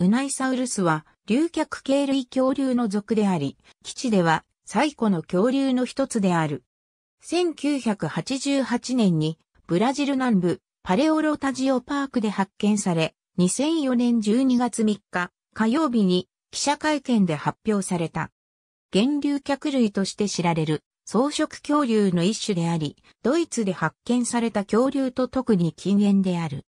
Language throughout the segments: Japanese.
ウナイサウルスは、竜脚系類恐竜の属であり、基地では最古の恐竜の一つである。1988年にブラジル南部パレオロタジオパークで発見され、2004年12月3日火曜日に記者会見で発表された。源流脚類として知られる草食恐竜の一種であり、ドイツで発見された恐竜と特に近縁である。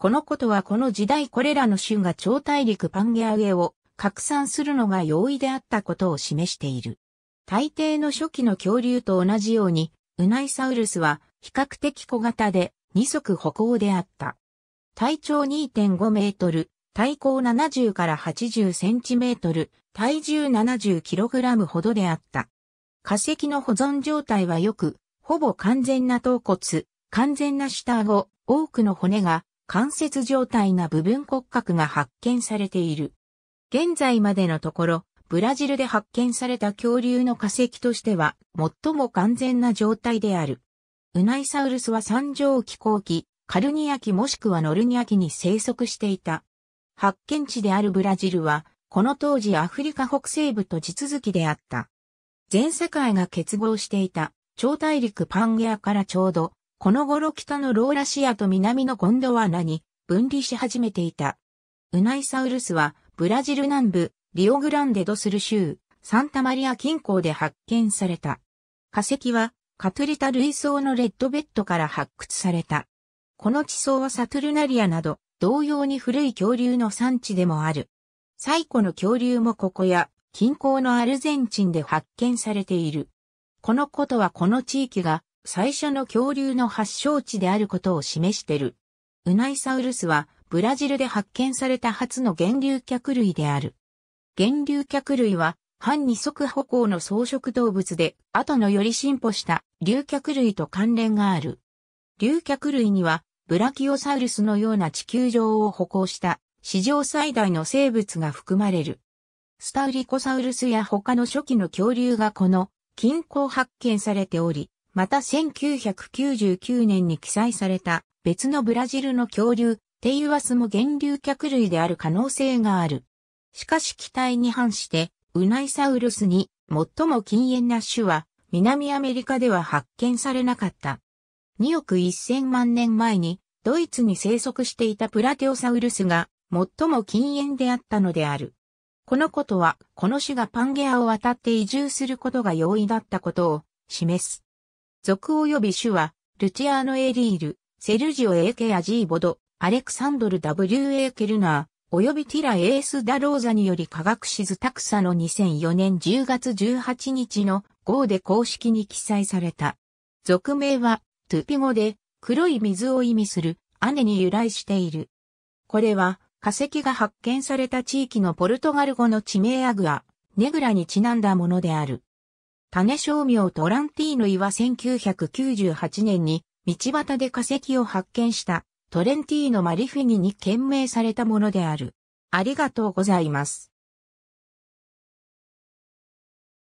このことはこの時代これらの種が超大陸パンゲアゲを拡散するのが容易であったことを示している。大抵の初期の恐竜と同じように、ウナイサウルスは比較的小型で二足歩行であった。体長2.5メートル、体高70から80センチメートル、体重70キログラムほどであった。化石の保存状態は良く、ほぼ完全な頭骨、完全な下顎、多くの骨が関節状態な部分骨格が発見されている。現在までのところ、ブラジルで発見された恐竜の化石としては最も完全な状態である。ウナイサウルスは三畳気候期、カルニア紀もしくはノルニア紀に生息していた。発見地であるブラジルは、この当時アフリカ北西部と地続きであった。全世界が結合していた、超大陸パンゲアからちょうどこの頃北のローラシアと南のゴンドワナに分離し始めていた。ウナイサウルスはブラジル南部リオグランデドスル州サンタマリア近郊で発見された。化石はカトリタ類層のレッドベッドから発掘された。この地層はサトゥルナリアなど同様に古い恐竜の産地でもある。最古の恐竜もここや近郊のアルゼンチンで発見されている。このことはこの地域が最初の恐竜の発祥地であることを示してる。ウナイサウルスは、ブラジルで発見された初の源流脚類である。源流脚類は、半二足歩行の草食動物で、後のより進歩した竜脚類と関連がある。竜脚類には、ブラキオサウルスのような地球上を歩行した史上最大の生物が含まれる。スタウリコサウルスや他の初期の恐竜がこの近郊発見されており、また1999年に記載された別のブラジルの恐竜、テイワスも源流脚類である可能性がある。しかし期待に反して、ウナイサウルスに最も禁煙な種は南アメリカでは発見されなかった。2億1000万年前にドイツに生息していたプラテオサウルスが最も禁煙であったのである。このことは、この種がパンゲアを渡って移住することが容易だったことを示す。俗及び主は、ルチアーノ・エリール、セルジオ・エーケ・アジーボド、アレクサンドル・ W・ ーケルナー、及びティラ・エース・ダ・ローザにより科学史図タクサの2004年10月18日の号で公式に記載された。俗名は、トゥピ語で、黒い水を意味する、姉に由来している。これは、化石が発見された地域のポルトガル語の地名アグア、ネグラにちなんだものである。種商名トランティーヌイは1998年に道端で化石を発見したトレンティーノ・マリフィニに懸命されたものである。ありがとうございます。